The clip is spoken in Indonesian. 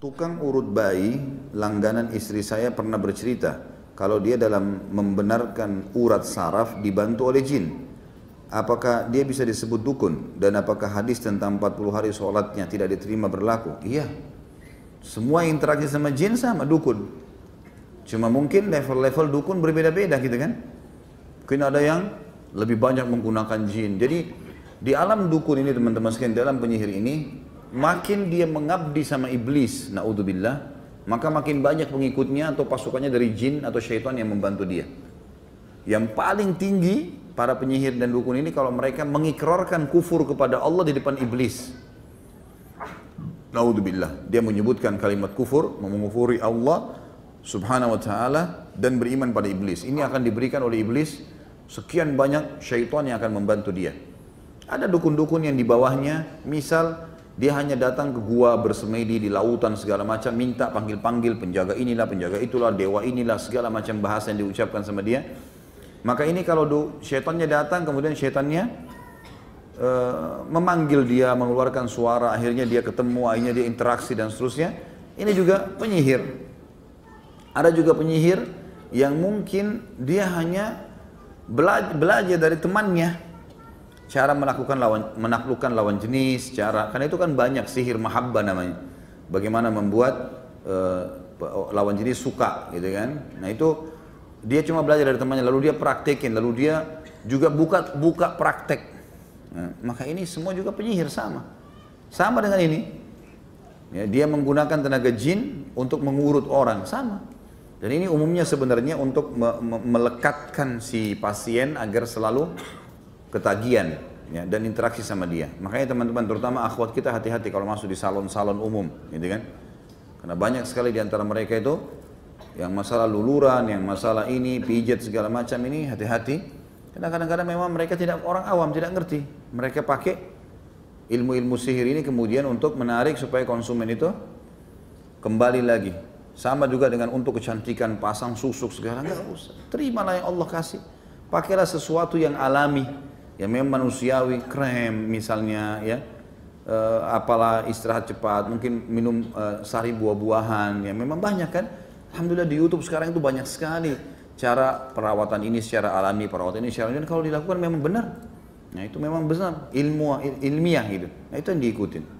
Tukang urut bayi, langganan istri saya pernah bercerita, kalau dia dalam membenarkan urat saraf dibantu oleh jin. Apakah dia bisa disebut dukun? Dan apakah hadis tentang 40 hari sholatnya tidak diterima berlaku? Iya. Semua interaksi sama jin sama dukun. Cuma mungkin level-level dukun berbeda-beda gitu kan. Mungkin ada yang lebih banyak menggunakan jin. Jadi di alam dukun ini teman-teman sekalian, dalam penyihir ini makin dia mengabdi sama iblis, naudzubillah, maka makin banyak pengikutnya atau pasukannya dari jin atau syaitan yang membantu dia. Yang paling tinggi para penyihir dan dukun ini kalau mereka mengikrarkan kufur kepada Allah di depan iblis. Naudzubillah, dia menyebutkan kalimat kufur, mengufuri Allah Subhanahu wa taala dan beriman pada iblis. Ini akan diberikan oleh iblis sekian banyak syaitan yang akan membantu dia. Ada dukun-dukun yang di bawahnya, misal dia hanya datang ke gua bersemedi di lautan segala macam, minta panggil-panggil penjaga inilah, penjaga itulah, dewa inilah, segala macam bahasa yang diucapkan sama dia. Maka ini kalau do, syaitannya datang, kemudian syaitannya e, memanggil dia, mengeluarkan suara, akhirnya dia ketemu, akhirnya dia interaksi dan seterusnya. Ini juga penyihir. Ada juga penyihir yang mungkin dia hanya belajar, belajar dari temannya, cara melakukan lawan menaklukkan lawan jenis, cara karena itu kan banyak sihir mahabbah namanya. Bagaimana membuat uh, lawan jenis suka gitu kan. Nah, itu dia cuma belajar dari temannya lalu dia praktekin, lalu dia juga buka buka praktek. Nah, maka ini semua juga penyihir sama. Sama dengan ini. Ya, dia menggunakan tenaga jin untuk mengurut orang, sama. Dan ini umumnya sebenarnya untuk me me melekatkan si pasien agar selalu ketagihan ya, dan interaksi sama dia. Makanya teman-teman, terutama akhwat kita hati-hati kalau masuk di salon-salon umum, gitu kan? Karena banyak sekali di antara mereka itu yang masalah luluran, yang masalah ini, pijat segala macam ini hati-hati. Karena kadang-kadang memang mereka tidak orang awam, tidak ngerti. Mereka pakai ilmu-ilmu sihir ini kemudian untuk menarik supaya konsumen itu kembali lagi. Sama juga dengan untuk kecantikan, pasang susuk segala nggak usah. Terimalah yang Allah kasih. Pakailah sesuatu yang alami ya memang manusiawi krem misalnya ya e, apalah istirahat cepat mungkin minum e, eh, sari buah-buahan ya memang banyak kan alhamdulillah di YouTube sekarang itu banyak sekali cara perawatan ini secara alami perawatan ini secara alami kalau dilakukan memang benar nah itu memang benar ilmu ilmiah gitu nah itu yang diikutin